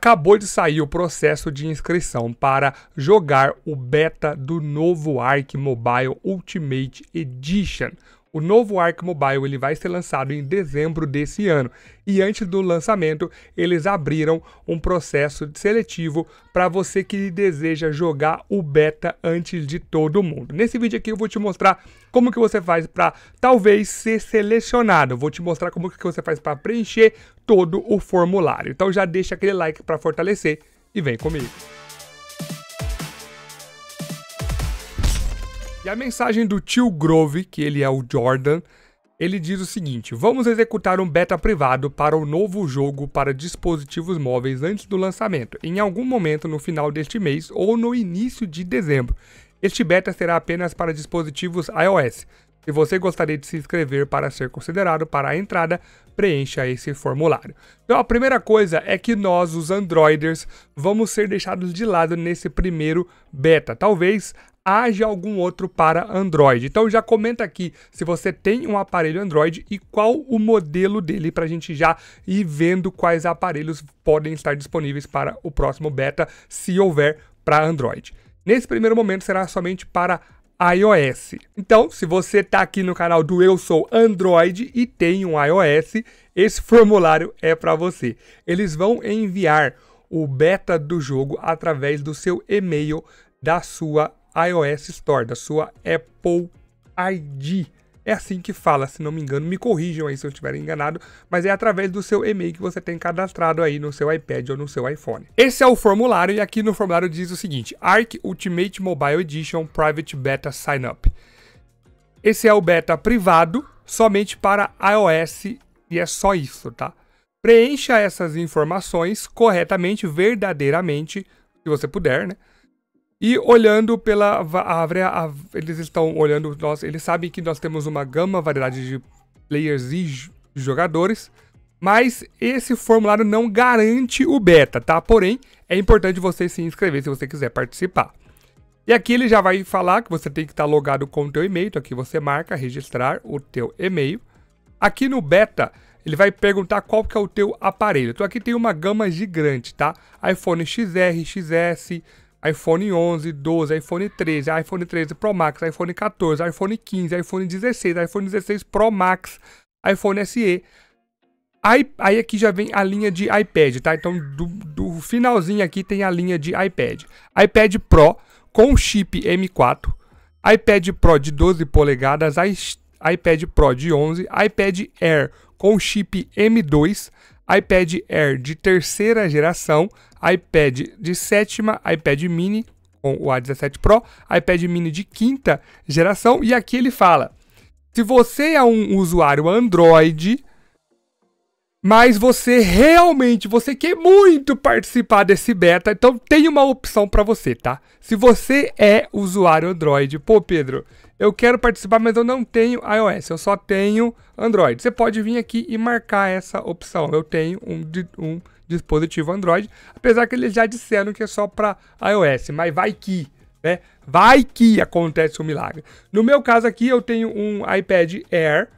acabou de sair o processo de inscrição para jogar o beta do novo Ark Mobile Ultimate Edition, o novo Ark Mobile ele vai ser lançado em dezembro desse ano. E antes do lançamento, eles abriram um processo seletivo para você que deseja jogar o beta antes de todo mundo. Nesse vídeo aqui eu vou te mostrar como que você faz para talvez ser selecionado. Vou te mostrar como que você faz para preencher todo o formulário. Então já deixa aquele like para fortalecer e vem comigo. E a mensagem do tio Grove, que ele é o Jordan, ele diz o seguinte: Vamos executar um beta privado para o novo jogo para dispositivos móveis antes do lançamento, em algum momento no final deste mês ou no início de dezembro. Este beta será apenas para dispositivos iOS. Se você gostaria de se inscrever para ser considerado para a entrada, preencha esse formulário. Então a primeira coisa é que nós, os Androiders, vamos ser deixados de lado nesse primeiro beta. Talvez haja algum outro para Android. Então já comenta aqui se você tem um aparelho Android e qual o modelo dele para a gente já ir vendo quais aparelhos podem estar disponíveis para o próximo beta, se houver para Android. Nesse primeiro momento será somente para iOS. Então, se você está aqui no canal do Eu Sou Android e tem um iOS, esse formulário é para você. Eles vão enviar o beta do jogo através do seu e-mail da sua iOS Store, da sua Apple ID. É assim que fala, se não me engano, me corrijam aí se eu estiver enganado, mas é através do seu e-mail que você tem cadastrado aí no seu iPad ou no seu iPhone. Esse é o formulário e aqui no formulário diz o seguinte: Arc Ultimate Mobile Edition Private Beta Sign Up. Esse é o beta privado somente para iOS e é só isso, tá? Preencha essas informações corretamente, verdadeiramente, se você puder, né? E olhando pela árvore, eles estão olhando, nós, eles sabem que nós temos uma gama, variedade de players e jogadores, mas esse formulário não garante o beta, tá? Porém, é importante você se inscrever se você quiser participar. E aqui ele já vai falar que você tem que estar logado com o teu e-mail, então aqui você marca registrar o teu e-mail. Aqui no beta, ele vai perguntar qual que é o teu aparelho. Então aqui tem uma gama gigante, tá? iPhone XR, XS, iPhone 11, 12, iPhone 13, iPhone 13 Pro Max, iPhone 14, iPhone 15, iPhone 16, iPhone 16 Pro Max, iPhone SE. Aí, aí aqui já vem a linha de iPad, tá? Então do, do finalzinho aqui tem a linha de iPad. iPad Pro com chip M4, iPad Pro de 12 polegadas, iPad Pro de 11, iPad Air com chip M2, iPad Air de terceira geração, iPad de sétima, iPad mini com o A17 Pro, iPad mini de quinta geração. E aqui ele fala: se você é um usuário Android, mas você realmente, você quer muito participar desse beta, então tem uma opção para você, tá? Se você é usuário Android, pô, Pedro, eu quero participar, mas eu não tenho iOS, eu só tenho Android. Você pode vir aqui e marcar essa opção. Eu tenho um, um dispositivo Android, apesar que eles já disseram que é só para iOS, mas vai que, né? Vai que acontece um milagre. No meu caso aqui, eu tenho um iPad Air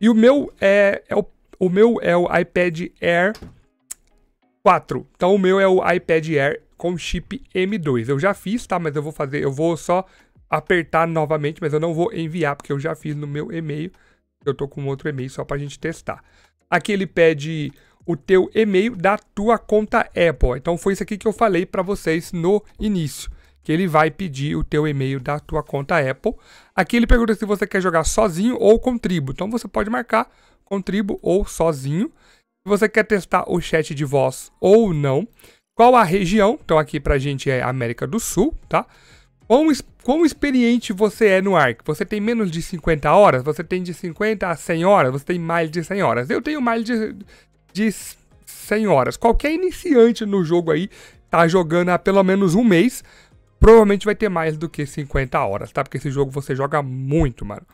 e o meu é, é o, o meu é o iPad Air 4. Então o meu é o iPad Air com chip M2. Eu já fiz, tá? Mas eu vou fazer, eu vou só apertar novamente, mas eu não vou enviar, porque eu já fiz no meu e-mail. Eu tô com outro e-mail só para a gente testar. Aqui ele pede o teu e-mail da tua conta Apple. Então foi isso aqui que eu falei para vocês no início, que ele vai pedir o teu e-mail da tua conta Apple. Aqui ele pergunta se você quer jogar sozinho ou com tribo. Então você pode marcar com tribo ou sozinho. Se você quer testar o chat de voz ou não. Qual a região? Então aqui pra gente é América do Sul, tá? Quão, quão experiente você é no Ark? Você tem menos de 50 horas? Você tem de 50 a 100 horas? Você tem mais de 100 horas? Eu tenho mais de, de 100 horas. Qualquer iniciante no jogo aí tá jogando há pelo menos um mês, provavelmente vai ter mais do que 50 horas, tá? Porque esse jogo você joga muito, mano.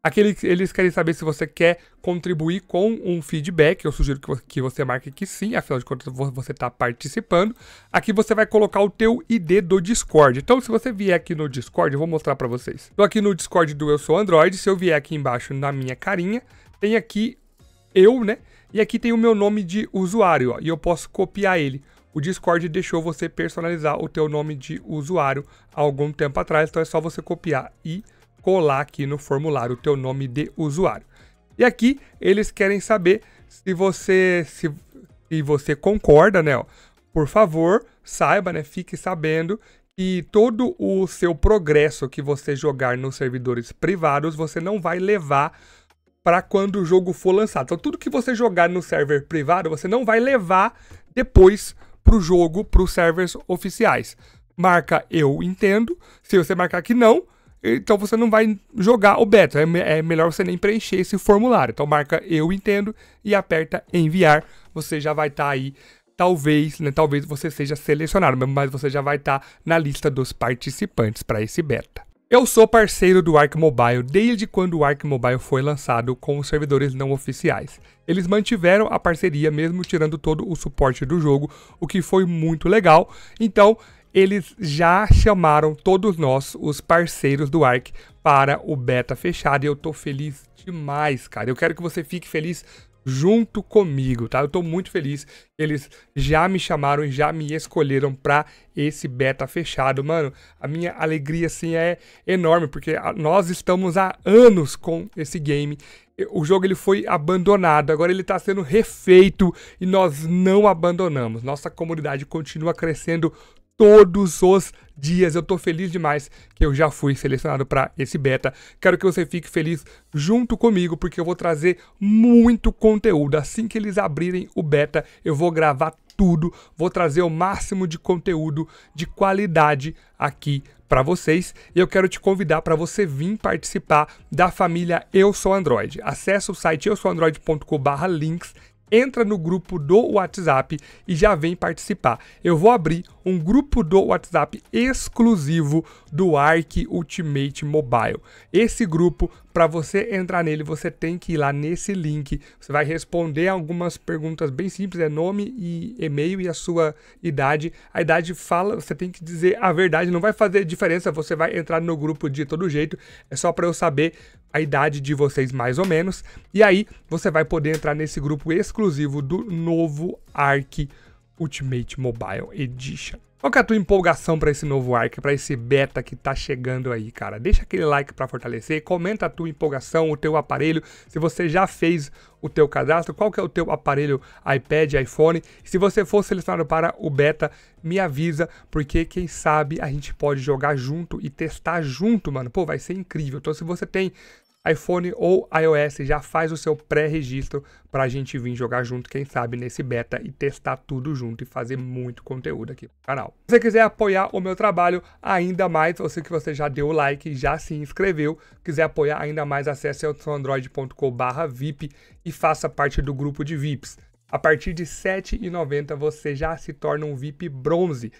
Aqui eles querem saber se você quer contribuir com um feedback. Eu sugiro que você marque que sim, afinal de contas você está participando. Aqui você vai colocar o teu ID do Discord. Então, se você vier aqui no Discord, eu vou mostrar para vocês. Estou aqui no Discord do Eu Sou Android. Se eu vier aqui embaixo na minha carinha, tem aqui eu, né? E aqui tem o meu nome de usuário, ó, e eu posso copiar ele. O Discord deixou você personalizar o teu nome de usuário há algum tempo atrás, então é só você copiar e colar aqui no formulário o teu nome de usuário. E aqui eles querem saber se você se, se você concorda, né? Ó. Por favor, saiba, né? Fique sabendo que todo o seu progresso que você jogar nos servidores privados, você não vai levar para quando o jogo for lançado. Então, tudo que você jogar no server privado, você não vai levar depois para o jogo, para os servers oficiais. Marca eu entendo. Se você marcar que não, então você não vai jogar o beta. É, é, melhor você nem preencher esse formulário. Então marca eu entendo e aperta enviar. Você já vai estar tá aí. Talvez, né, talvez você seja selecionado, mas você já vai estar tá na lista dos participantes para esse beta. Eu sou parceiro do Arc Mobile desde quando o Arc Mobile foi lançado com os servidores não oficiais. Eles mantiveram a parceria mesmo tirando todo o suporte do jogo, o que foi muito legal. Então, eles já chamaram todos nós, os parceiros do ARC, para o beta fechado e eu tô feliz demais, cara. Eu quero que você fique feliz junto comigo, tá? Eu tô muito feliz. Eles já me chamaram e já me escolheram para esse beta fechado, mano. A minha alegria assim é enorme porque nós estamos há anos com esse game. O jogo ele foi abandonado, agora ele está sendo refeito e nós não abandonamos. Nossa comunidade continua crescendo todos os dias. Eu tô feliz demais que eu já fui selecionado para esse beta. Quero que você fique feliz junto comigo, porque eu vou trazer muito conteúdo. Assim que eles abrirem o beta, eu vou gravar tudo, vou trazer o máximo de conteúdo de qualidade aqui para vocês e eu quero te convidar para você vir participar da família Eu Sou Android. Acesse o site eu sou android.com/links, entra no grupo do WhatsApp e já vem participar. Eu vou abrir um grupo do WhatsApp exclusivo do Arc Ultimate Mobile. Esse grupo, para você entrar nele, você tem que ir lá nesse link. Você vai responder algumas perguntas bem simples, é nome e e-mail e a sua idade. A idade fala, você tem que dizer a verdade, não vai fazer diferença, você vai entrar no grupo de todo jeito. É só para eu saber a idade de vocês mais ou menos. E aí você vai poder entrar nesse grupo exclusivo do novo Arc Ultimate Mobile Edition. Qual que é a tua empolgação para esse novo arc, para esse beta que tá chegando aí, cara? Deixa aquele like para fortalecer, comenta a tua empolgação, o teu aparelho, se você já fez o teu cadastro, qual que é o teu aparelho iPad, iPhone. Se você for selecionado para o beta, me avisa, porque quem sabe a gente pode jogar junto e testar junto, mano. Pô, vai ser incrível. Então se você tem iPhone ou iOS já faz o seu pré-registro para a gente vir jogar junto, quem sabe, nesse beta e testar tudo junto e fazer muito conteúdo aqui no canal. Se você quiser apoiar o meu trabalho ainda mais, ou se você já deu o like, já se inscreveu, quiser apoiar ainda mais, acesse android.com/vip e faça parte do grupo de VIPs. A partir de R$ 7,90 você já se torna um VIP bronze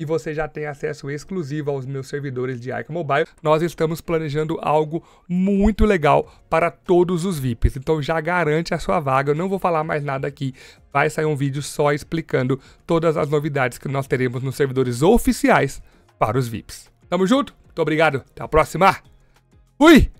e você já tem acesso exclusivo aos meus servidores de Ica Mobile. Nós estamos planejando algo muito legal para todos os VIPs, então já garante a sua vaga. Eu não vou falar mais nada aqui, vai sair um vídeo só explicando todas as novidades que nós teremos nos servidores oficiais para os VIPs. Tamo junto, muito obrigado, até a próxima. Fui!